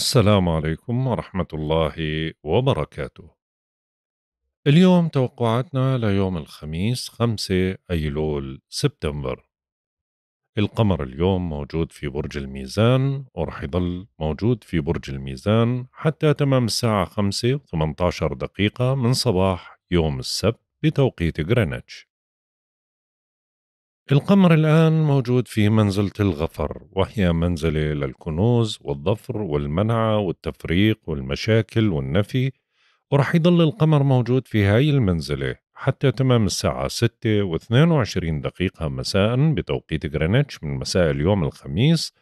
السلام عليكم ورحمة الله وبركاته. اليوم توقعاتنا ليوم الخميس 5 أيلول سبتمبر. القمر اليوم موجود في برج الميزان ورح يضل موجود في برج الميزان حتى تمام الساعة 5 و18 دقيقة من صباح يوم السبت بتوقيت غرينتش. القمر الآن موجود في منزلة الغفر وهي منزلة للكنوز والظفر والمنعة والتفريق والمشاكل والنفي ورح يضل القمر موجود في هاي المنزلة حتى تمام الساعة 6 و 22 دقيقة مساء بتوقيت غرينتش من مساء اليوم الخميس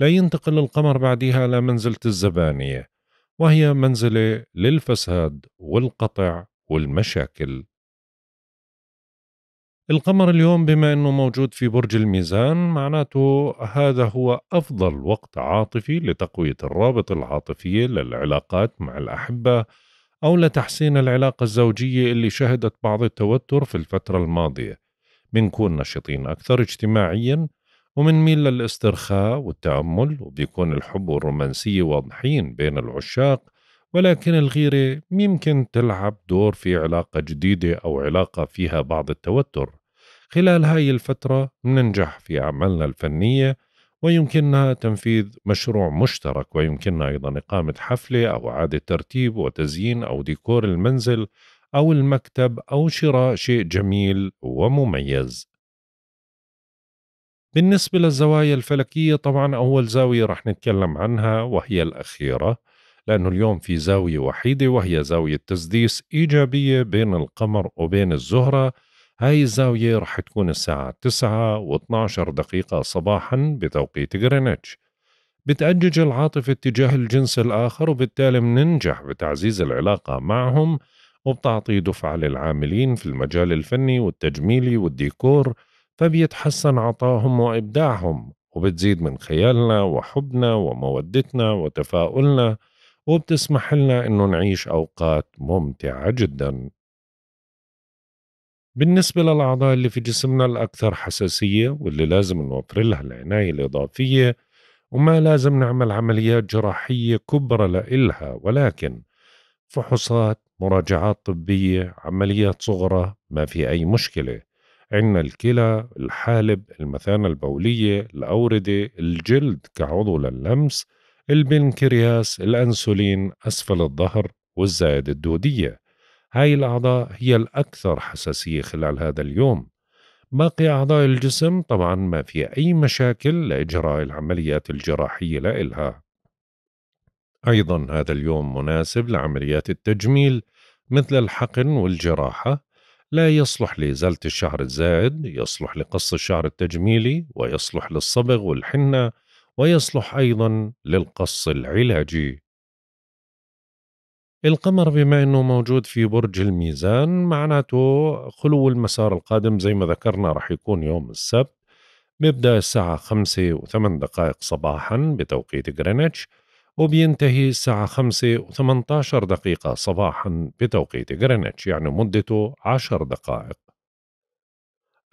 لا ينتقل القمر بعدها لمنزلة الزبانية وهي منزلة للفساد والقطع والمشاكل القمر اليوم بما انه موجود في برج الميزان معناته هذا هو افضل وقت عاطفي لتقويه الرابط العاطفي للعلاقات مع الاحبه او لتحسين العلاقه الزوجيه اللي شهدت بعض التوتر في الفتره الماضيه بنكون نشيطين اكثر اجتماعيا ومنميل للاسترخاء والتامل وبيكون الحب والرومانسيه واضحين بين العشاق ولكن الغيرة ممكن تلعب دور في علاقة جديدة أو علاقة فيها بعض التوتر خلال هاي الفترة ننجح في أعمالنا الفنية ويمكننا تنفيذ مشروع مشترك ويمكننا أيضا إقامة حفلة أو إعادة ترتيب وتزيين أو ديكور المنزل أو المكتب أو شراء شيء جميل ومميز بالنسبة للزوايا الفلكية طبعا أول زاوية رح نتكلم عنها وهي الأخيرة لأنه اليوم في زاوية وحيدة وهي زاوية تسديس إيجابية بين القمر وبين الزهرة هاي الزاوية رح تكون الساعة 9 و12 دقيقة صباحا بتوقيت غرينتش بتأجج العاطفة اتجاه الجنس الآخر وبالتالي مننجح بتعزيز العلاقة معهم وبتعطي دفعة للعاملين في المجال الفني والتجميلي والديكور فبيتحسن عطاهم وإبداعهم وبتزيد من خيالنا وحبنا ومودتنا وتفاؤلنا وبتسمح لنا أنه نعيش أوقات ممتعة جداً بالنسبة للأعضاء اللي في جسمنا الأكثر حساسية واللي لازم نوفر لها العناية الإضافية وما لازم نعمل عمليات جراحية كبرى لإلها ولكن فحوصات مراجعات طبية عمليات صغرى ما في أي مشكلة عندنا الكلى الحالب المثانة البولية الأوردة الجلد كعضو للمس البنكرياس الأنسولين أسفل الظهر والزائد الدودية هاي الأعضاء هي الأكثر حساسية خلال هذا اليوم باقي أعضاء الجسم طبعا ما في أي مشاكل لإجراء العمليات الجراحية لإلها أيضا هذا اليوم مناسب لعمليات التجميل مثل الحقن والجراحة لا يصلح لإزالة الشعر الزائد يصلح لقص الشعر التجميلي ويصلح للصبغ والحنة ويصلح أيضا للقص العلاجي القمر بما انه موجود في برج الميزان معناته خلو المسار القادم زي ما ذكرنا راح يكون يوم السبت بيبدأ الساعة خمسة وثمان دقائق صباحا بتوقيت غرينتش وبينتهي الساعة خمسة وثمنتاشر دقيقة صباحا بتوقيت غرينتش يعني مدته عشر دقائق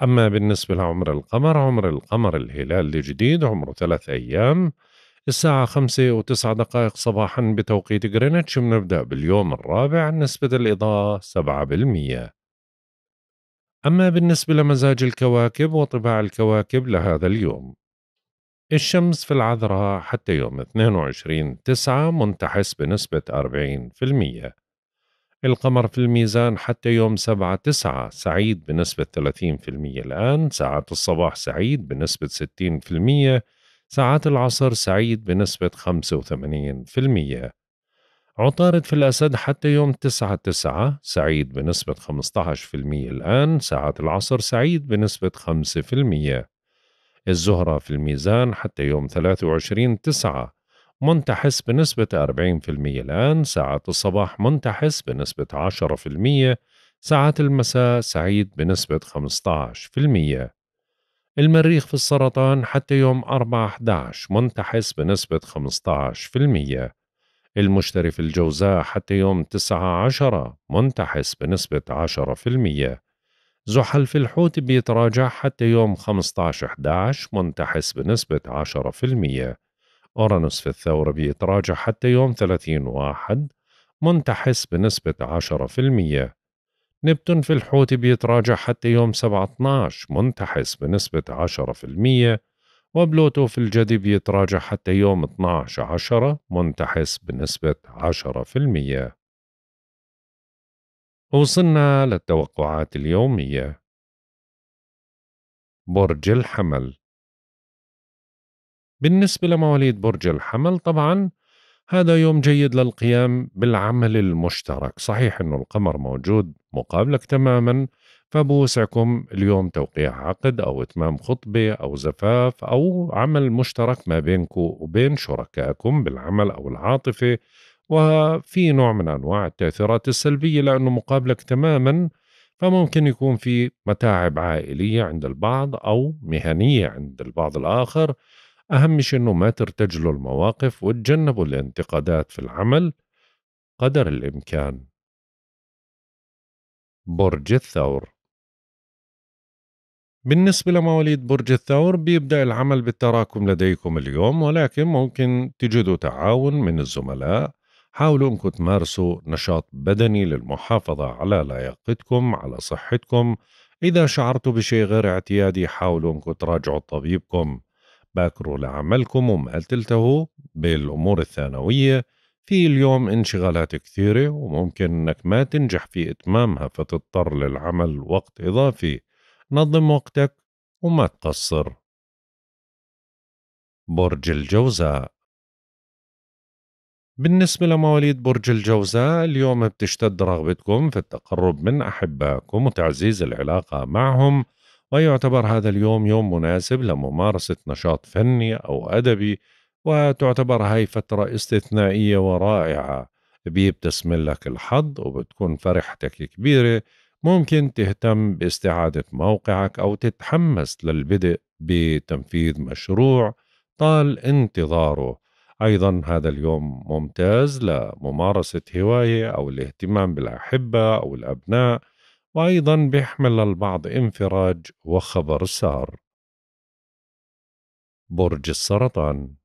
أما بالنسبة لعمر القمر عمر القمر الهلال الجديد عمره ثلاث أيام الساعة خمسة وتسعة دقائق صباحا بتوقيت غرينتش بنبدأ باليوم الرابع نسبة الإضاءة سبعة بالمية أما بالنسبة لمزاج الكواكب وطباع الكواكب لهذا اليوم الشمس في العذراء حتى يوم 22 تسعة منتحس بنسبة 40% القمر في الميزان حتى يوم 7 تسعة سعيد بنسبة 30% الآن ساعات الصباح سعيد بنسبة 60% ساعات العصر سعيد بنسبة 85% عطارد في الأسد حتى يوم 9 9 سعيد بنسبة 15% الآن ساعات العصر سعيد بنسبة 5% الزهرة في الميزان حتى يوم 23 9 منتحس بنسبة 40% الآن ساعات الصباح منتحس بنسبة 10% ساعات المساء سعيد بنسبة 15% المريخ في السرطان حتى يوم 4/11 منتحس بنسبة 15%، المشتري في الجوزاء حتى يوم 9/10 منتحس بنسبة 10%، زحل في الحوت بيتراجع حتى يوم 15/11 منتحس بنسبة 10%، أورانوس في الثورة بيتراجع حتى يوم 30/1 منتحس بنسبة نبتون في الحوت بيتراجع حتى يوم 7/12 منتحس بنسبة 10% وبلوتو في الجدي بيتراجع حتى يوم 12 10 منتحس بنسبة 10% وصلنا للتوقعات اليومية برج الحمل بالنسبة لمواليد برج الحمل طبعا هذا يوم جيد للقيام بالعمل المشترك صحيح أنه القمر موجود مقابلك تماما فبوسعكم اليوم توقيع عقد أو إتمام خطبة أو زفاف أو عمل مشترك ما بينكم وبين شركائكم بالعمل أو العاطفة وفي نوع من أنواع التأثيرات السلبية لأنه مقابلك تماما فممكن يكون في متاعب عائلية عند البعض أو مهنية عند البعض الآخر أهم شيء إنه ما ترتجلوا المواقف وتجنبوا الانتقادات في العمل قدر الإمكان برج الثور بالنسبة لمواليد برج الثور بيبدأ العمل بالتراكم لديكم اليوم ولكن ممكن تجدوا تعاون من الزملاء حاولوا أنكم تمارسوا نشاط بدني للمحافظة على لياقتكم على صحتكم إذا شعرتوا بشيء غير اعتيادي حاولوا أنكم تراجعوا طبيبكم باكروا لعملكم وما تلتهوا بالأمور الثانوية في اليوم انشغالات كثيرة وممكن إنك ما تنجح في إتمامها فتضطر للعمل وقت إضافي نظم وقتك وما تقصر برج الجوزاء بالنسبة لمواليد برج الجوزاء اليوم بتشتد رغبتكم في التقرب من أحبائكم وتعزيز العلاقة معهم ويعتبر هذا اليوم يوم مناسب لممارسة نشاط فني أو أدبي وتعتبر هاي فترة استثنائية ورائعة بيبتسم لك الحظ وبتكون فرحتك كبيرة ممكن تهتم باستعادة موقعك أو تتحمس للبدء بتنفيذ مشروع طال انتظاره أيضا هذا اليوم ممتاز لممارسة هواية أو الاهتمام بالأحبة أو الأبناء وأيضا بيحمل البعض انفراج وخبر سار برج السرطان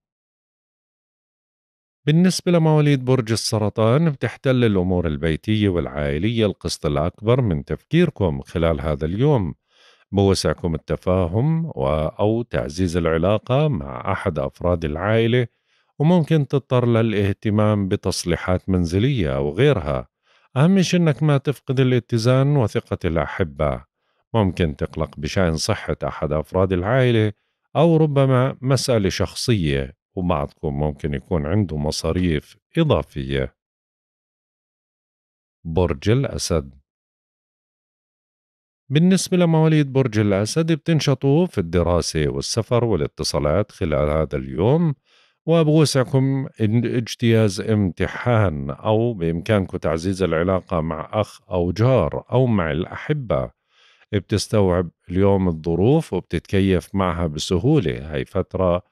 بالنسبة لمواليد برج السرطان بتحتل الأمور البيتية والعائلية القسط الأكبر من تفكيركم خلال هذا اليوم بوسعكم التفاهم و أو تعزيز العلاقة مع أحد أفراد العائلة وممكن تضطر للاهتمام بتصليحات منزلية أو غيرها أهم شيء إنك ما تفقد الاتزان وثقة الأحبة ممكن تقلق بشأن صحة أحد أفراد العائلة أو ربما مسألة شخصية وبعضكم ممكن يكون عنده مصاريف إضافية برج الأسد بالنسبة لمواليد برج الأسد بتنشطوا في الدراسة والسفر والاتصالات خلال هذا اليوم وبوسعكم اجتياز امتحان أو بإمكانكم تعزيز العلاقة مع أخ أو جار أو مع الأحبة بتستوعب اليوم الظروف وبتتكيف معها بسهولة هاي فترة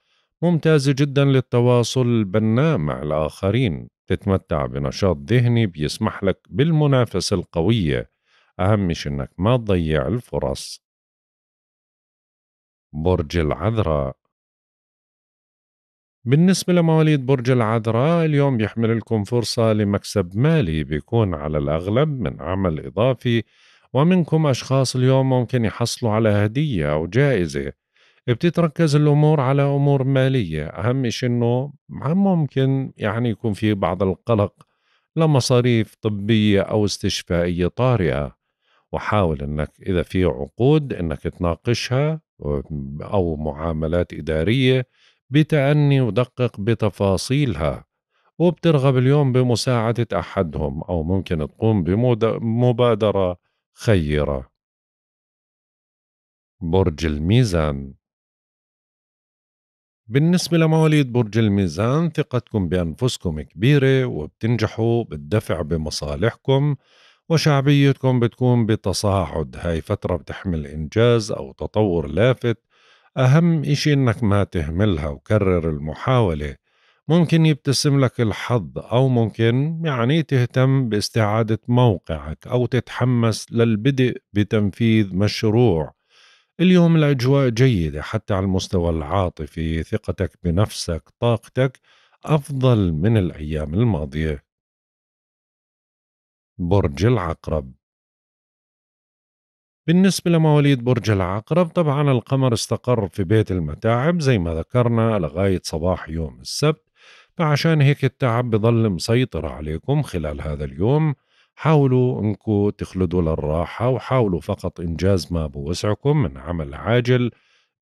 ممتازة جدا للتواصل البناء مع الآخرين تتمتع بنشاط ذهني بيسمح لك بالمنافسة القوية أهم شيء إنك ما تضيع الفرص برج العذراء بالنسبة لمواليد برج العذراء اليوم يحمل لكم فرصة لمكسب مالي بيكون على الأغلب من عمل إضافي ومنكم أشخاص اليوم ممكن يحصلوا على هدية أو جائزة بتتركز الأمور على أمور مالية أهم شيء أنه ممكن يعني يكون في بعض القلق لمصاريف طبية أو استشفائية طارئة وحاول أنك إذا في عقود أنك تناقشها أو معاملات إدارية بتأني ودقق بتفاصيلها وبترغب اليوم بمساعدة أحدهم أو ممكن تقوم بمبادرة خيرة برج الميزان بالنسبة لمواليد برج الميزان ثقتكم بأنفسكم كبيرة وبتنجحوا بالدفع بمصالحكم وشعبيتكم بتكون بتصاعد هاي فترة بتحمل إنجاز أو تطور لافت أهم إشي إنك ما تهملها وكرر المحاولة ممكن يبتسم لك الحظ أو ممكن يعني تهتم باستعادة موقعك أو تتحمس للبدء بتنفيذ مشروع اليوم الأجواء جيدة حتى على المستوى العاطفي ثقتك بنفسك طاقتك أفضل من الأيام الماضية برج العقرب بالنسبة لمواليد برج العقرب طبعا القمر استقر في بيت المتاعب زي ما ذكرنا لغاية صباح يوم السبت فعشان هيك التعب بضل مسيطر عليكم خلال هذا اليوم حاولوا انكم تخلدوا للراحة وحاولوا فقط إنجاز ما بوسعكم من عمل عاجل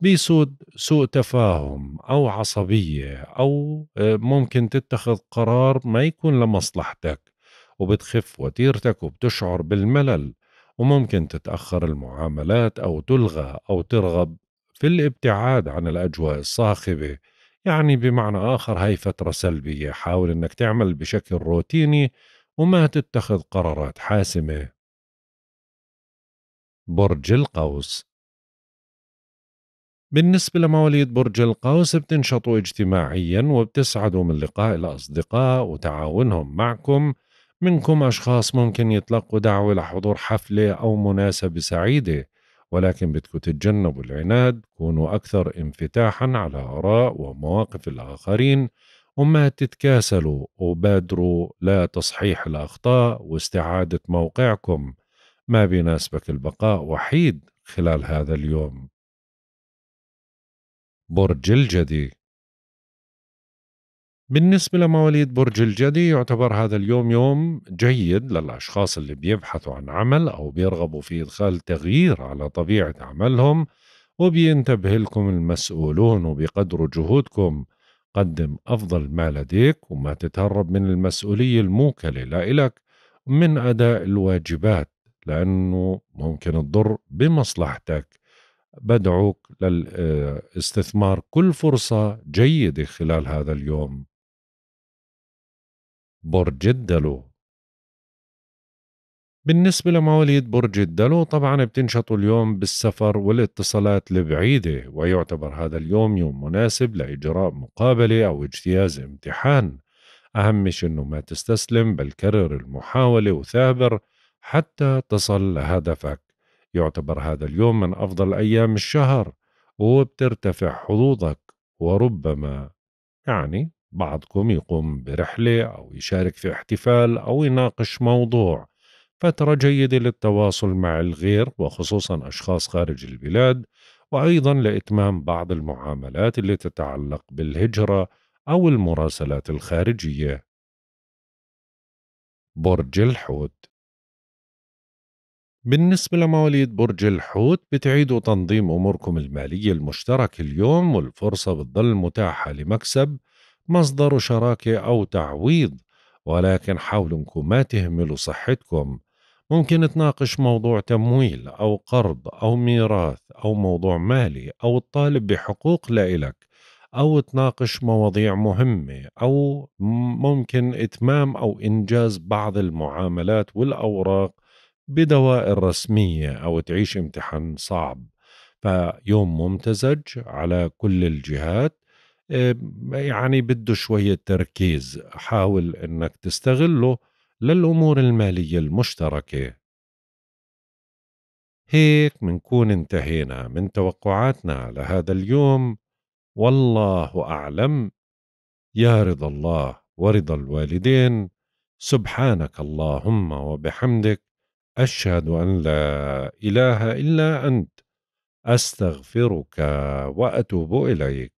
بيسود سوء تفاهم أو عصبية أو آه، ممكن تتخذ قرار ما يكون لمصلحتك وبتخف وتيرتك وبتشعر بالملل وممكن تتأخر المعاملات أو تلغى أو ترغب في الابتعاد عن الأجواء الصاخبة يعني بمعنى آخر هاي فترة سلبية حاول أنك تعمل بشكل روتيني وما تتخذ قرارات حاسمة برج القوس بالنسبة لمواليد برج القوس بتنشطوا اجتماعيا وبتسعدوا من لقاء الأصدقاء وتعاونهم معكم منكم أشخاص ممكن يتلقوا دعوة لحضور حفلة أو مناسبة سعيدة ولكن بدكم تتجنبوا العناد كونوا أكثر انفتاحا على آراء ومواقف الآخرين وما تتكاسلوا وبادروا لتصحيح الأخطاء واستعادة موقعكم ما بيناسبك البقاء وحيد خلال هذا اليوم برج الجدي بالنسبة لمواليد برج الجدي يعتبر هذا اليوم يوم جيد للأشخاص اللي بيبحثوا عن عمل أو بيرغبوا في إدخال تغيير على طبيعة عملهم وبينتبه لكم المسؤولون وبقدر جهودكم قدم أفضل ما لديك وما تتهرب من المسؤولية الموكلة لإلك من أداء الواجبات لأنه ممكن تضر بمصلحتك بدعوك للاستثمار كل فرصة جيدة خلال هذا اليوم برج الدلو بالنسبة لمواليد برج الدلو طبعا بتنشطوا اليوم بالسفر والاتصالات البعيدة ويعتبر هذا اليوم يوم مناسب لإجراء مقابلة أو اجتياز امتحان أهم شيء أنه ما تستسلم بل كرر المحاولة وثابر حتى تصل لهدفك يعتبر هذا اليوم من أفضل أيام الشهر وبترتفع حظوظك وربما يعني بعضكم يقوم برحلة أو يشارك في احتفال أو يناقش موضوع فترة جيدة للتواصل مع الغير وخصوصا أشخاص خارج البلاد وأيضا لإتمام بعض المعاملات اللي تتعلق بالهجرة أو المراسلات الخارجية برج الحوت بالنسبة لمواليد برج الحوت بتعيدوا تنظيم أموركم المالية المشتركة اليوم والفرصة بتضل متاحة لمكسب مصدر شراكة أو تعويض ولكن انكم ما تهملوا صحتكم ممكن تناقش موضوع تمويل أو قرض أو ميراث أو موضوع مالي أو الطالب بحقوق لإلك أو تناقش مواضيع مهمة أو ممكن إتمام أو إنجاز بعض المعاملات والأوراق بدوائر رسمية أو تعيش امتحان صعب فيوم ممتزج على كل الجهات آه، يعني بده شوية تركيز حاول أنك تستغله للأمور المالية المشتركة هيك منكون انتهينا من توقعاتنا لهذا اليوم والله أعلم يا رضا الله ورضا الوالدين سبحانك اللهم وبحمدك أشهد أن لا إله إلا أنت أستغفرك وأتوب إليك